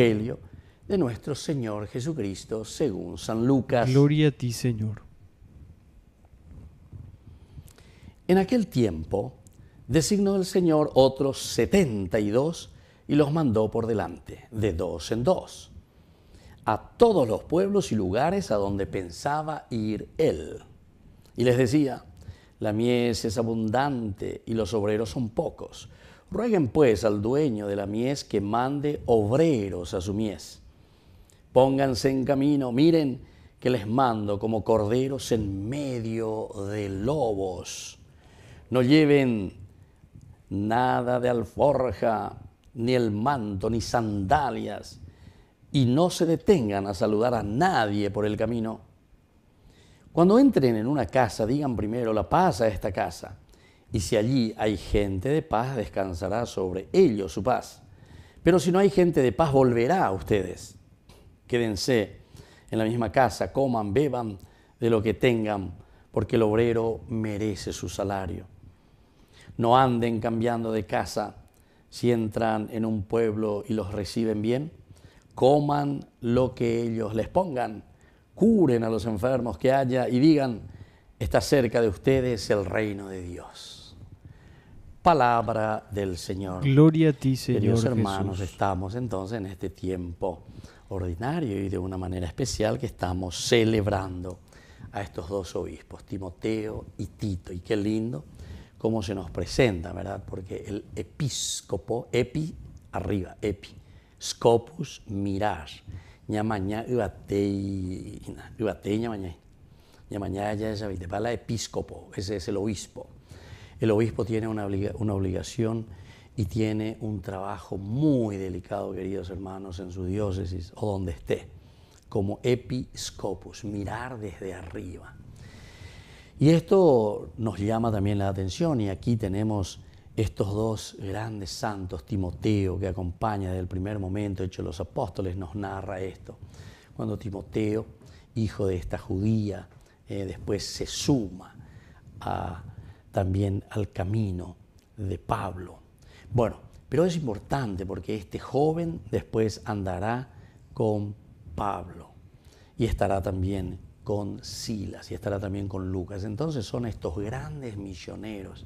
Evangelio de nuestro Señor Jesucristo según San Lucas. Gloria a ti, Señor. En aquel tiempo designó el Señor otros setenta y dos y los mandó por delante, de dos en dos, a todos los pueblos y lugares a donde pensaba ir él. Y les decía, la mies es abundante y los obreros son pocos. Rueguen pues al dueño de la mies que mande obreros a su mies. Pónganse en camino, miren que les mando como corderos en medio de lobos. No lleven nada de alforja, ni el manto, ni sandalias, y no se detengan a saludar a nadie por el camino. Cuando entren en una casa, digan primero la paz a esta casa y si allí hay gente de paz, descansará sobre ellos su paz. Pero si no hay gente de paz, volverá a ustedes. Quédense en la misma casa, coman, beban de lo que tengan, porque el obrero merece su salario. No anden cambiando de casa si entran en un pueblo y los reciben bien. Coman lo que ellos les pongan, curen a los enfermos que haya y digan, Está cerca de ustedes el reino de Dios. Palabra del Señor. Gloria a ti, Señor. Queridos hermanos, estamos entonces en este tiempo ordinario y de una manera especial que estamos celebrando a estos dos obispos, Timoteo y Tito. Y qué lindo cómo se nos presenta, ¿verdad? Porque el episcopo, epi, arriba, epi, scopus mirar, ñamaña, Ña ñamaña y mañana ya es la episcopo, ese es el obispo. El obispo tiene una, una obligación y tiene un trabajo muy delicado, queridos hermanos, en su diócesis o donde esté, como episcopus, mirar desde arriba. Y esto nos llama también la atención y aquí tenemos estos dos grandes santos, Timoteo, que acompaña desde el primer momento, hecho los apóstoles, nos narra esto. Cuando Timoteo, hijo de esta judía, eh, después se suma también al camino de Pablo. Bueno, pero es importante porque este joven después andará con Pablo y estará también con Silas y estará también con Lucas. Entonces son estos grandes misioneros.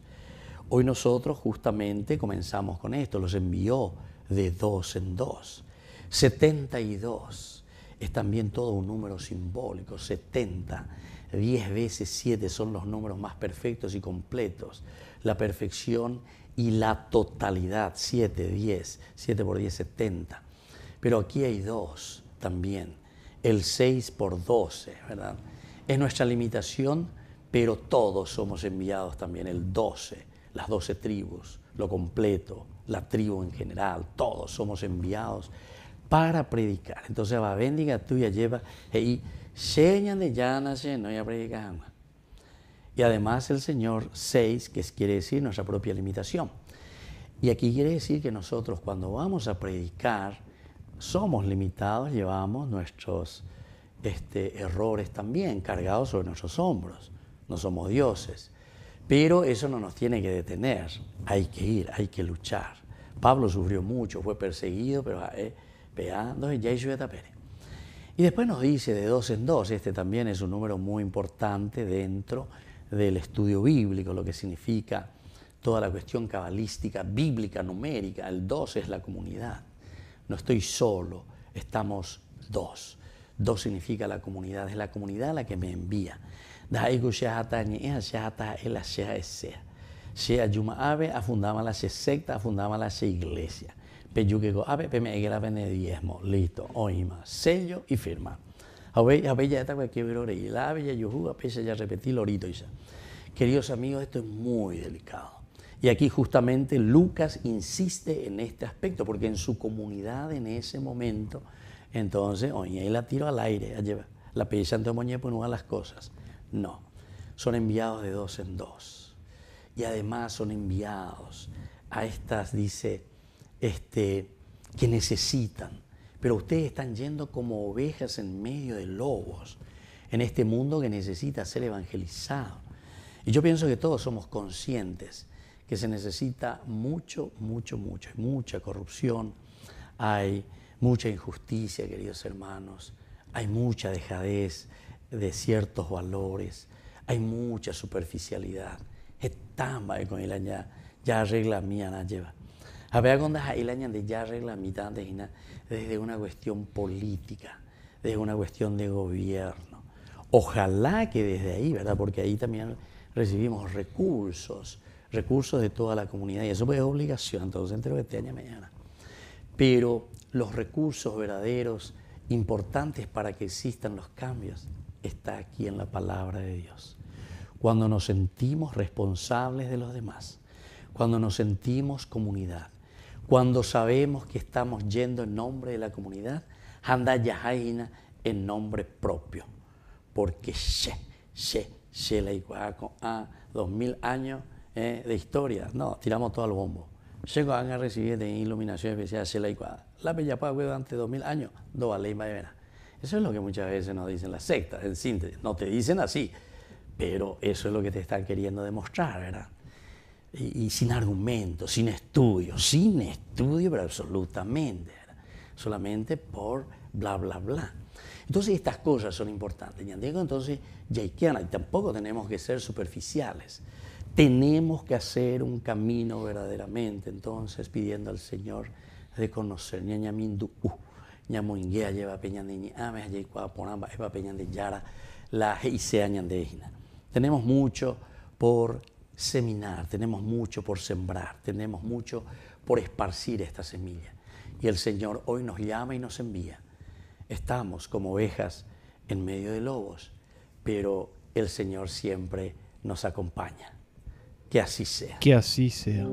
Hoy nosotros justamente comenzamos con esto, los envió de dos en dos, 72 es también todo un número simbólico, 70. 10 veces 7 son los números más perfectos y completos. La perfección y la totalidad, 7, 10, 7 por 10, 70. Pero aquí hay dos también, el 6 por 12, ¿verdad? Es nuestra limitación, pero todos somos enviados también, el 12, las 12 tribus, lo completo, la tribu en general, todos somos enviados para predicar. Entonces va, bendiga tuya, lleva y señan de llanas, eh, no ya predicamos. Y además el Señor 6, que quiere decir nuestra propia limitación. Y aquí quiere decir que nosotros cuando vamos a predicar somos limitados, llevamos nuestros este, errores también cargados sobre nuestros hombros. No somos dioses. Pero eso no nos tiene que detener. Hay que ir, hay que luchar. Pablo sufrió mucho, fue perseguido, pero... Eh, y después nos dice de dos en dos, este también es un número muy importante dentro del estudio bíblico, lo que significa toda la cuestión cabalística, bíblica, numérica. El dos es la comunidad. No estoy solo, estamos dos. Dos significa la comunidad, es la comunidad la que me envía. E sea Yuma Ave, afundaba la secta, afundaba la iglesia que la el diezmo. Listo. Oima. Sello y firma. A ver, ya está cualquier y La bella a ya repetí lorito. Queridos amigos, esto es muy delicado. Y aquí justamente Lucas insiste en este aspecto, porque en su comunidad en ese momento, entonces, oye, la tiro al aire, a la pedí Santo Moñé por una las cosas. No, son enviados de dos en dos. Y además son enviados a estas, dice, este, que necesitan. Pero ustedes están yendo como ovejas en medio de lobos, en este mundo que necesita ser evangelizado. Y yo pienso que todos somos conscientes que se necesita mucho, mucho, mucho. Hay mucha corrupción, hay mucha injusticia, queridos hermanos, hay mucha dejadez de ciertos valores, hay mucha superficialidad. Está mal con el ya, ya arregla mía, lleva. Había gondas ahí la ya la mitad de desde una cuestión política, desde una cuestión de gobierno. Ojalá que desde ahí, ¿verdad? Porque ahí también recibimos recursos, recursos de toda la comunidad y eso puede es obligación, entonces entre este año y mañana. Pero los recursos verdaderos, importantes para que existan los cambios, está aquí en la palabra de Dios. Cuando nos sentimos responsables de los demás, cuando nos sentimos comunidad, cuando sabemos que estamos yendo en nombre de la comunidad, anda yajaina en nombre propio, porque se, se, se la con a ah, dos mil años eh, de historia, no, tiramos todo al bombo. Se van a recibir de iluminación especial se la La bella paz durante dos mil años, dos ley vena. Eso es lo que muchas veces nos dicen las sectas, en síntesis, no te dicen así, pero eso es lo que te están queriendo demostrar, ¿verdad? y, sin argumentos, sin estudio, sin estudio, pero absolutamente, solamente por bla, bla, bla. Entonces estas cosas son importantes. entonces ya y tampoco tenemos que ser superficiales. Tenemos que hacer un camino verdaderamente, entonces pidiendo al Señor de conocer lleva peña la Tenemos mucho por seminar, tenemos mucho por sembrar, tenemos mucho por esparcir esta semilla. Y el Señor hoy nos llama y nos envía. Estamos como ovejas en medio de lobos, pero el Señor siempre nos acompaña. Que así sea. Que así sea.